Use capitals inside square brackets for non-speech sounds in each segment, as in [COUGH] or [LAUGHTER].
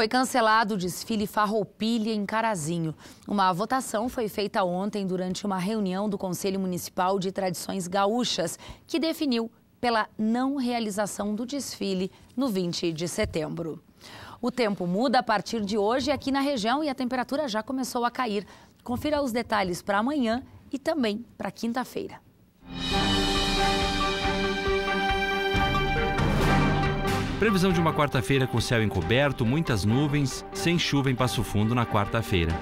Foi cancelado o desfile Farroupilha em Carazinho. Uma votação foi feita ontem durante uma reunião do Conselho Municipal de Tradições Gaúchas, que definiu pela não realização do desfile no 20 de setembro. O tempo muda a partir de hoje aqui na região e a temperatura já começou a cair. Confira os detalhes para amanhã e também para quinta-feira. Previsão de uma quarta-feira com céu encoberto, muitas nuvens, sem chuva em Passo Fundo na quarta-feira.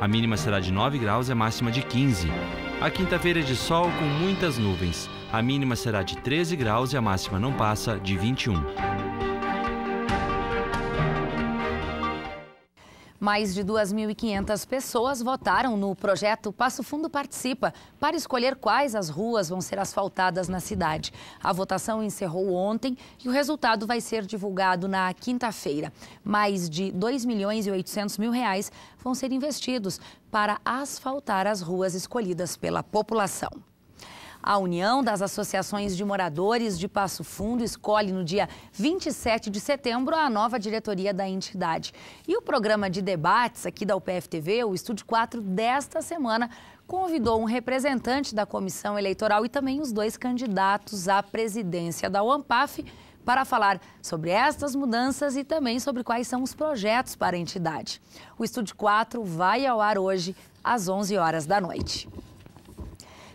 A mínima será de 9 graus e a máxima de 15. A quinta-feira é de sol com muitas nuvens. A mínima será de 13 graus e a máxima não passa de 21. Mais de 2.500 pessoas votaram no projeto Passo Fundo Participa para escolher quais as ruas vão ser asfaltadas na cidade. A votação encerrou ontem e o resultado vai ser divulgado na quinta-feira. Mais de 2 milhões e 800 mil reais vão ser investidos para asfaltar as ruas escolhidas pela população. A União das Associações de Moradores de Passo Fundo escolhe no dia 27 de setembro a nova diretoria da entidade. E o programa de debates aqui da UPF-TV, o Estúdio 4, desta semana, convidou um representante da comissão eleitoral e também os dois candidatos à presidência da UAMPAF para falar sobre estas mudanças e também sobre quais são os projetos para a entidade. O Estúdio 4 vai ao ar hoje às 11 horas da noite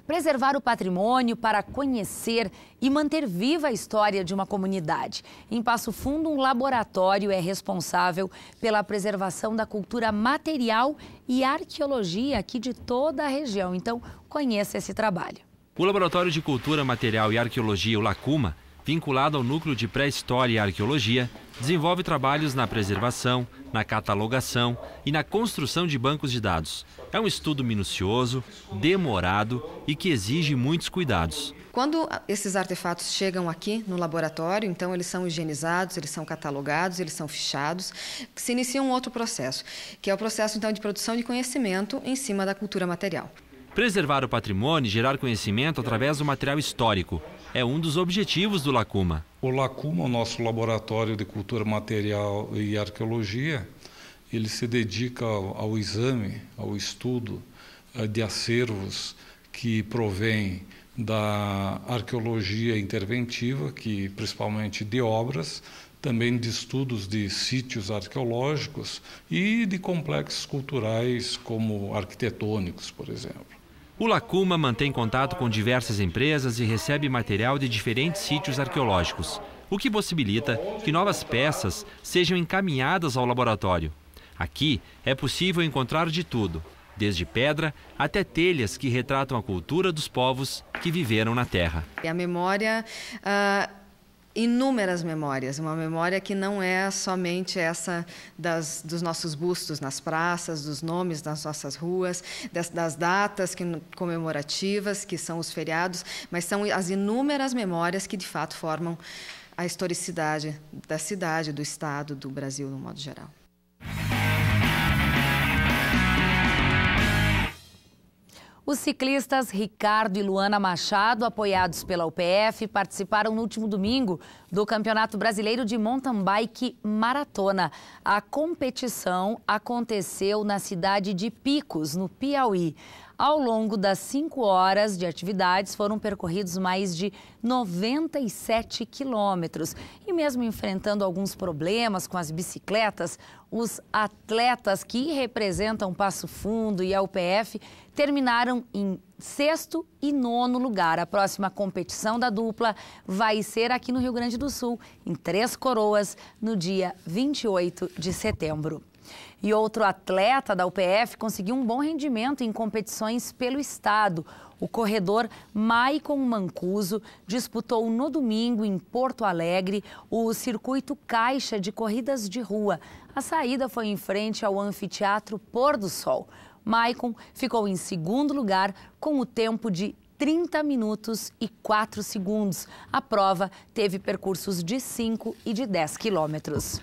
preservar o patrimônio para conhecer e manter viva a história de uma comunidade. Em Passo Fundo, um laboratório é responsável pela preservação da cultura material e arqueologia aqui de toda a região. Então, conheça esse trabalho. O Laboratório de Cultura Material e Arqueologia, o LACUMA, vinculado ao Núcleo de Pré-História e Arqueologia, desenvolve trabalhos na preservação, na catalogação e na construção de bancos de dados. É um estudo minucioso, demorado e que exige muitos cuidados. Quando esses artefatos chegam aqui no laboratório, então eles são higienizados, eles são catalogados, eles são fichados, se inicia um outro processo, que é o processo então de produção de conhecimento em cima da cultura material. Preservar o patrimônio e gerar conhecimento através do material histórico é um dos objetivos do LACUMA. O LACUMA, o nosso laboratório de cultura material e arqueologia, ele se dedica ao, ao exame, ao estudo eh, de acervos que provém da arqueologia interventiva, que principalmente de obras, também de estudos de sítios arqueológicos e de complexos culturais como arquitetônicos, por exemplo. O Lacuma mantém contato com diversas empresas e recebe material de diferentes sítios arqueológicos, o que possibilita que novas peças sejam encaminhadas ao laboratório. Aqui é possível encontrar de tudo, desde pedra até telhas que retratam a cultura dos povos que viveram na Terra. A memória. Uh inúmeras memórias, uma memória que não é somente essa das, dos nossos bustos nas praças, dos nomes das nossas ruas, das, das datas que, comemorativas, que são os feriados, mas são as inúmeras memórias que de fato formam a historicidade da cidade, do estado, do Brasil no modo geral. Os ciclistas Ricardo e Luana Machado, apoiados pela UPF, participaram no último domingo do Campeonato Brasileiro de Mountain Bike Maratona. A competição aconteceu na cidade de Picos, no Piauí. Ao longo das cinco horas de atividades, foram percorridos mais de 97 quilômetros. E mesmo enfrentando alguns problemas com as bicicletas, os atletas que representam Passo Fundo e a UPF terminaram em sexto e nono lugar. A próxima competição da dupla vai ser aqui no Rio Grande do Sul, em Três Coroas, no dia 28 de setembro. E outro atleta da UPF conseguiu um bom rendimento em competições pelo estado. O corredor Maicon Mancuso disputou no domingo em Porto Alegre o circuito Caixa de Corridas de Rua. A saída foi em frente ao anfiteatro Pôr do Sol. Maicon ficou em segundo lugar com o tempo de 30 minutos e 4 segundos. A prova teve percursos de 5 e de 10 quilômetros.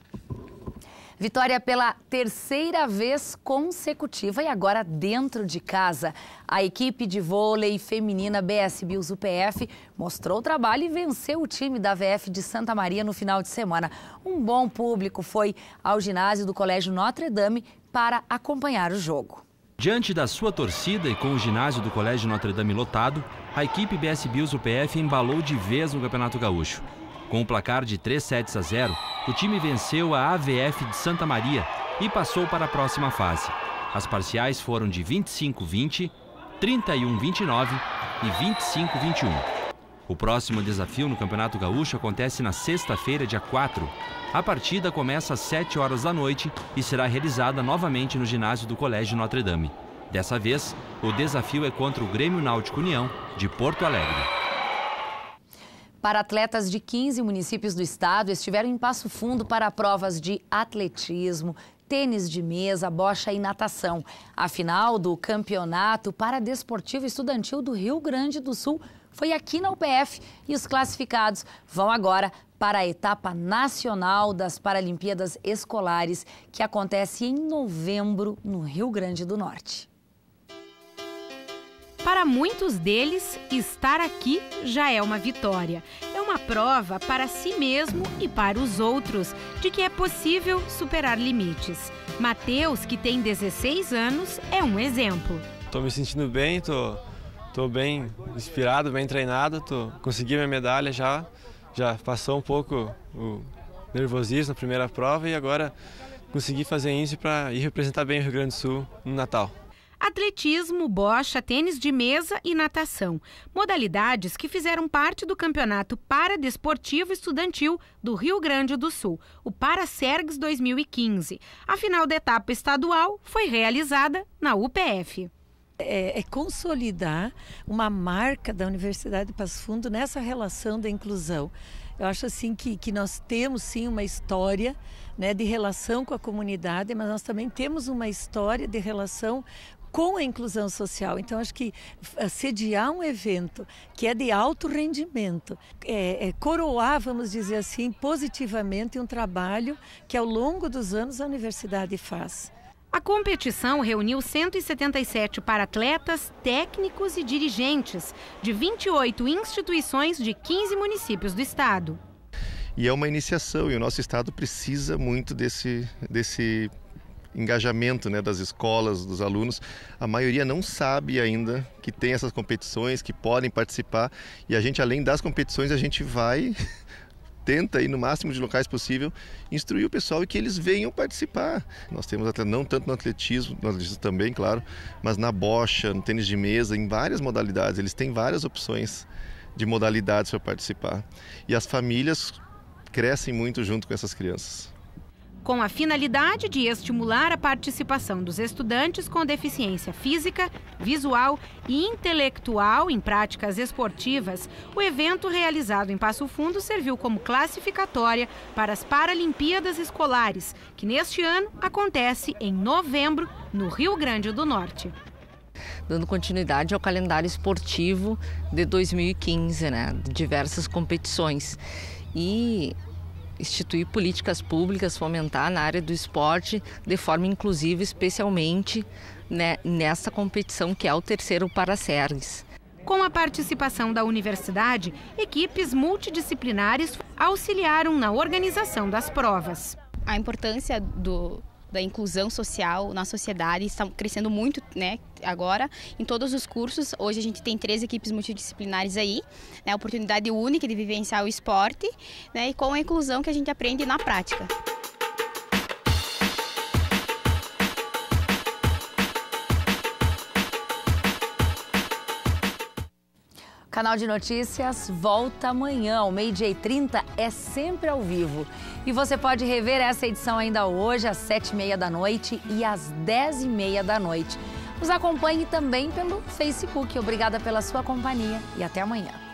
Vitória pela terceira vez consecutiva e agora dentro de casa. A equipe de vôlei feminina BS Bills UPF mostrou o trabalho e venceu o time da VF de Santa Maria no final de semana. Um bom público foi ao ginásio do Colégio Notre Dame para acompanhar o jogo. Diante da sua torcida e com o ginásio do Colégio Notre Dame lotado, a equipe BS Bills UPF embalou de vez no Campeonato Gaúcho. Com o placar de 3 sets a 0, o time venceu a AVF de Santa Maria e passou para a próxima fase. As parciais foram de 25-20, 31-29 e 25-21. O próximo desafio no Campeonato Gaúcho acontece na sexta-feira, dia 4. A partida começa às 7 horas da noite e será realizada novamente no ginásio do Colégio Notre Dame. Dessa vez, o desafio é contra o Grêmio Náutico União, de Porto Alegre para atletas de 15 municípios do estado estiveram em Passo Fundo para provas de atletismo, tênis de mesa, bocha e natação. A final do Campeonato Paradesportivo Estudantil do Rio Grande do Sul foi aqui na UPF e os classificados vão agora para a etapa nacional das Paralimpíadas Escolares, que acontece em novembro no Rio Grande do Norte. Para muitos deles, estar aqui já é uma vitória. É uma prova para si mesmo e para os outros de que é possível superar limites. Mateus, que tem 16 anos, é um exemplo. Estou me sentindo bem, estou tô, tô bem inspirado, bem treinado, tô, consegui minha medalha já, já passou um pouco o nervosismo na primeira prova e agora consegui fazer isso para ir representar bem o Rio Grande do Sul no Natal atletismo, bocha, tênis de mesa e natação. Modalidades que fizeram parte do Campeonato Paradesportivo Estudantil do Rio Grande do Sul, o Parasergs 2015. A final da etapa estadual foi realizada na UPF. É, é, consolidar uma marca da Universidade de Passo Fundo nessa relação da inclusão. Eu acho assim que, que nós temos sim uma história né, de relação com a comunidade, mas nós também temos uma história de relação com a inclusão social. Então, acho que sediar um evento que é de alto rendimento, é, é coroar, vamos dizer assim, positivamente um trabalho que ao longo dos anos a universidade faz. A competição reuniu 177 para atletas, técnicos e dirigentes de 28 instituições de 15 municípios do estado. E é uma iniciação e o nosso estado precisa muito desse, desse engajamento né, das escolas, dos alunos, a maioria não sabe ainda que tem essas competições, que podem participar. E a gente, além das competições, a gente vai [LAUGHS] tenta ir no máximo de locais possível instruir o pessoal e que eles venham participar. Nós temos até não tanto no atletismo, no atletismo também, claro, mas na bocha, no tênis de mesa, em várias modalidades. Eles têm várias opções de modalidades para participar. E as famílias crescem muito junto com essas crianças com a finalidade de estimular a participação dos estudantes com deficiência física, visual e intelectual em práticas esportivas, o evento realizado em Passo Fundo serviu como classificatória para as Paralimpíadas Escolares, que neste ano acontece em novembro no Rio Grande do Norte dando continuidade ao calendário esportivo de 2015, né? Diversas competições. E instituir políticas públicas, fomentar na área do esporte de forma inclusiva, especialmente né, nessa competição que é o terceiro para Sergues. Com a participação da universidade, equipes multidisciplinares auxiliaram na organização das provas. A importância do, da inclusão social na sociedade, está crescendo muito, né, agora em todos os cursos. Hoje a gente tem três equipes multidisciplinares aí, né, oportunidade única de vivenciar o esporte, né, e com a inclusão que a gente aprende na prática. Canal de Notícias volta amanhã, ao meio-dia e 30, é sempre ao vivo. E você pode rever essa edição ainda hoje, às 7h30 da noite e às 10h30 da noite. Nos acompanhe também pelo Facebook. Obrigada pela sua companhia e até amanhã.